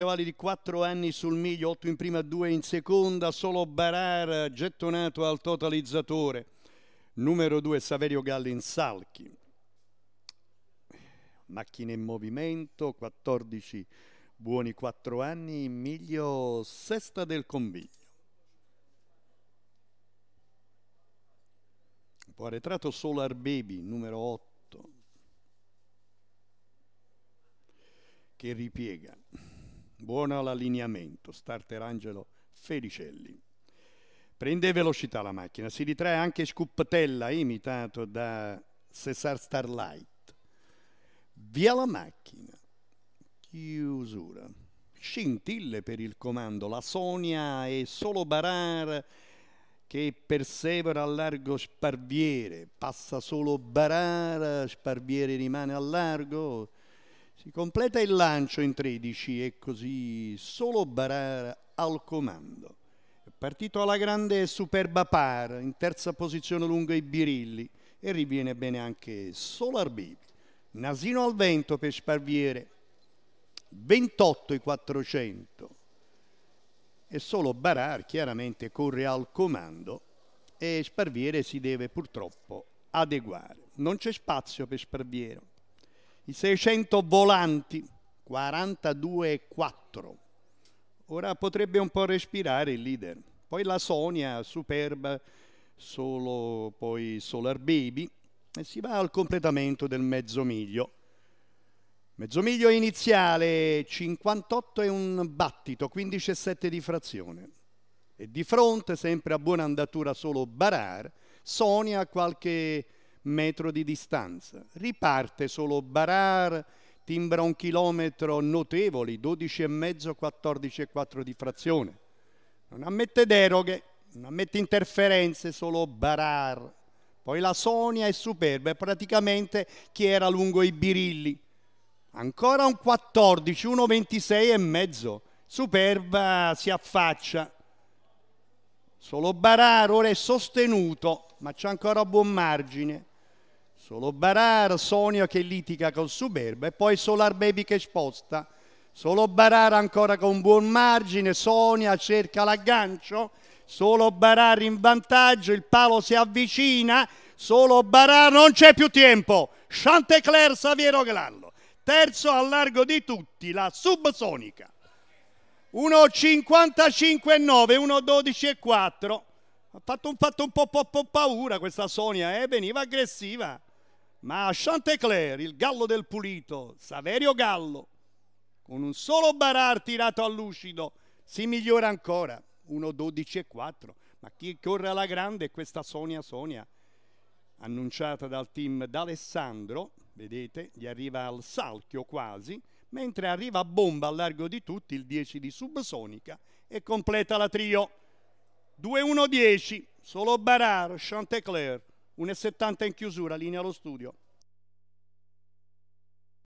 Cavalli di 4 anni sul miglio, 8 in prima, 2 in seconda, solo Barar gettonato al totalizzatore. Numero 2 Saverio Galli in Salchi. Macchine in movimento, 14 buoni 4 anni, in miglio sesta del conviglio. Un po' arretrato Solar Baby, numero 8, che ripiega buono l'allineamento, starter Angelo Felicelli. Prende velocità la macchina, si ritrae anche Scuppatella, imitato da Cesar Starlight. Via la macchina, chiusura. Scintille per il comando, la Sonia e solo Barar che persevera a largo Sparviere, passa solo Barar, Sparviere rimane a largo, si completa il lancio in 13 e così solo Barara al comando. È partito alla grande Superba Par, in terza posizione lungo i birilli e riviene bene anche solo Baby. Nasino al vento per Sparviere, 28 i 400 e solo Barar chiaramente corre al comando e Sparviere si deve purtroppo adeguare. Non c'è spazio per Sparviero i 600 volanti, 42,4. Ora potrebbe un po' respirare il leader. Poi la Sonia, superba, solo poi Solar Baby, e si va al completamento del mezzo miglio. Mezzo miglio iniziale, 58 e un battito, 15,7 di frazione. E di fronte, sempre a buona andatura, solo Barar, Sonia qualche metro di distanza. Riparte solo Barar, timbra un chilometro notevoli, 12,5, 14,4 di frazione. Non ammette deroghe, non ammette interferenze, solo Barar. Poi la Sonia è superba, è praticamente chi era lungo i birilli. Ancora un 14, 1,26 e mezzo. Superba si affaccia. Solo Barar ora è sostenuto, ma c'è ancora buon margine. Solo Barar, Sonia che litiga con Superba e poi Solar Baby che sposta. Solo Barar ancora con buon margine, Sonia cerca l'aggancio. Solo Barar in vantaggio, il palo si avvicina. Solo Barar, non c'è più tempo. Chantecler Saviero Glallo. Terzo al largo di tutti, la Subsonica. 1.55,9, 1.12,4. Ha fatto un, fatto un po', po', po' paura questa Sonia, eh? veniva aggressiva ma a Chantecler, il gallo del pulito, Saverio Gallo, con un solo barar tirato a lucido, si migliora ancora, 1-12 e 4. Ma chi corre alla grande è questa Sonia Sonia, annunciata dal team d'Alessandro, vedete, gli arriva al salchio quasi, mentre arriva a bomba al largo di tutti il 10 di Subsonica e completa la trio. 2-1-10, solo Barar, Chantecler, 1,70 in chiusura, linea allo studio.